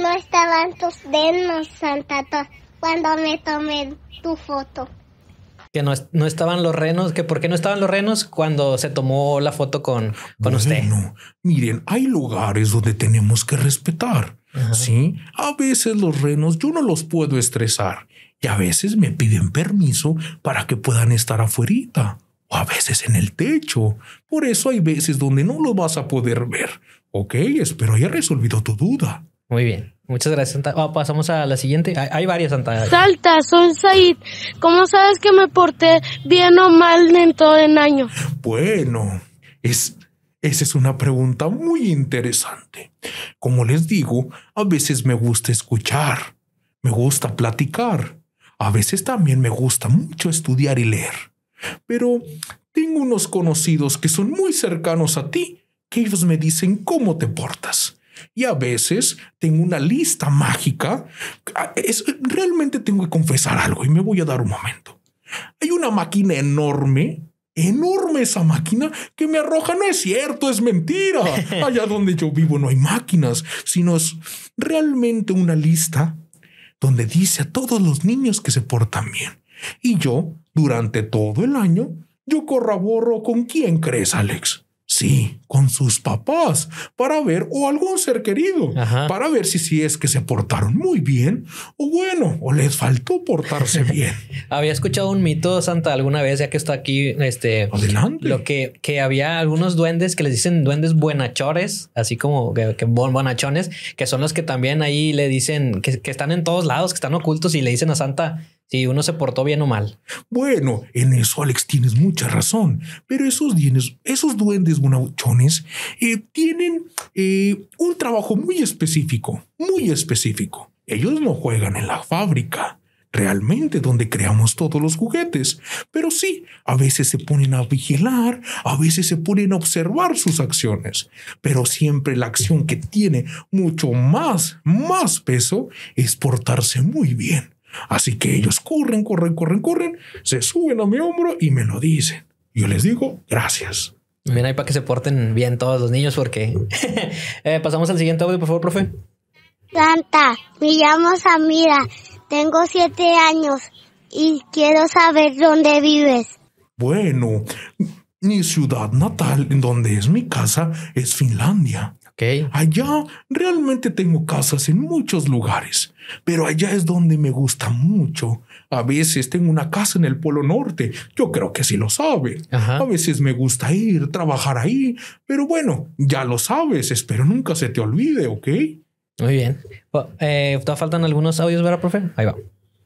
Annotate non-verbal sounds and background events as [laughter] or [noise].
no estaban tus renos, Santa cuando me tomé tu foto. Que no, estaban los renos, que por qué no estaban los renos cuando se tomó la foto con, con bueno, usted. Miren, hay lugares donde tenemos que respetar. Sí, a veces los renos yo no los puedo estresar y a veces me piden permiso para que puedan estar afuera o a veces en el techo. Por eso hay veces donde no lo vas a poder ver. Ok, espero haya resolvido tu duda. Muy bien. Muchas gracias, ah, pasamos a la siguiente. Hay, varias, Santa. Salta, soy Said. ¿Cómo sabes que me porté bien o mal en todo el año? Bueno, es, esa es una pregunta muy interesante. Como les digo, a veces me gusta escuchar, me gusta platicar, a veces también me gusta mucho estudiar y leer. Pero tengo unos conocidos que son muy cercanos a ti, que ellos me dicen cómo te portas. Y a veces tengo una lista mágica. Ah, es, realmente tengo que confesar algo y me voy a dar un momento. Hay una máquina enorme enorme esa máquina que me arroja. No es cierto, es mentira. [laughs] Allá donde yo vivo no hay máquinas, sino es realmente una lista donde dice a todos los niños que se portan bien. Y yo, durante todo el año, yo corroboro con quién crees, Alex. Sí, con sus papás para ver o algún ser querido para ver si, si es que se portaron muy bien o bueno, o les faltó portarse [laughs] bien. había escuchado un mito, Santa, alguna vez, ya que está aquí, este adelante, lo que, que había algunos duendes que les dicen duendes buenachores, así como que, que buenachones, que son los que también ahí le dicen que, que están en todos lados, que están ocultos y le dicen a Santa si uno se portó bien o mal. Bueno, en eso, Alex, tienes mucha razón. Pero esos, esos duendes bonachones eh, tienen eh, un trabajo muy específico, muy específico. Ellos no juegan en la fábrica, realmente donde creamos todos los juguetes. Pero sí, a veces se ponen a vigilar, a veces se ponen a observar sus acciones. Pero siempre la acción que tiene mucho más, más peso es portarse muy bien Así que ellos corren, corren, corren, corren, se suben a mi hombro y me lo dicen. Yo les digo, gracias. Bien, ahí para que se porten bien todos los niños, porque [laughs] eh, pasamos al siguiente audio, por favor, profe. Santa, me llamo Samira, tengo siete años y quiero saber dónde vives. Bueno, mi ciudad natal, en donde es mi casa, es Finlandia. Okay. Allá realmente tengo casas en muchos lugares, pero allá es donde me gusta mucho. A veces tengo una casa en el Polo Norte, yo creo que sí lo sabe. A veces me gusta ir, trabajar ahí, pero bueno, ya lo sabes, espero nunca se te olvide, ¿ok? Muy bien. Pues, eh, faltan algunos audios, ¿verdad, profe? Ahí va.